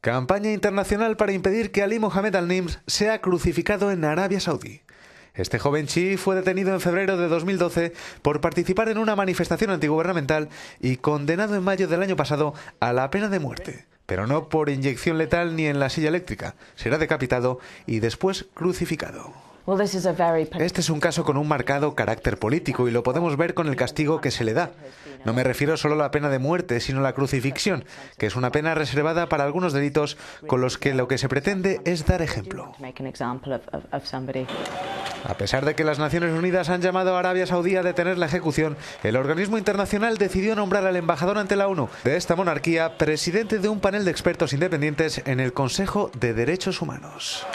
Campaña internacional para impedir que Ali Mohamed al-Nims sea crucificado en Arabia Saudí. Este joven chi fue detenido en febrero de 2012 por participar en una manifestación antigubernamental y condenado en mayo del año pasado a la pena de muerte, pero no por inyección letal ni en la silla eléctrica. Será decapitado y después crucificado. Este es un caso con un marcado carácter político y lo podemos ver con el castigo que se le da. No me refiero solo a la pena de muerte, sino a la crucifixión, que es una pena reservada para algunos delitos con los que lo que se pretende es dar ejemplo. A pesar de que las Naciones Unidas han llamado a Arabia Saudí a detener la ejecución, el organismo internacional decidió nombrar al embajador ante la ONU de esta monarquía presidente de un panel de expertos independientes en el Consejo de Derechos Humanos.